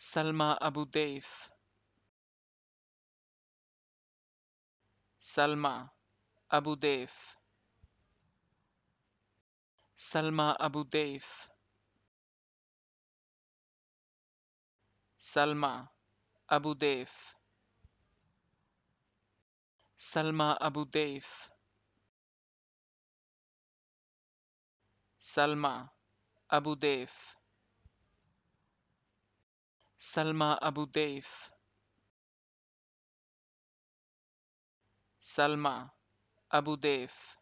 Salma Abu Daif. Salma Abu Daif. Salma Abu Daif. Salma Abu Daif. Salma Abu Daif. Salma Abu Daif. Salma Abu Daif. Salma Abu Daif.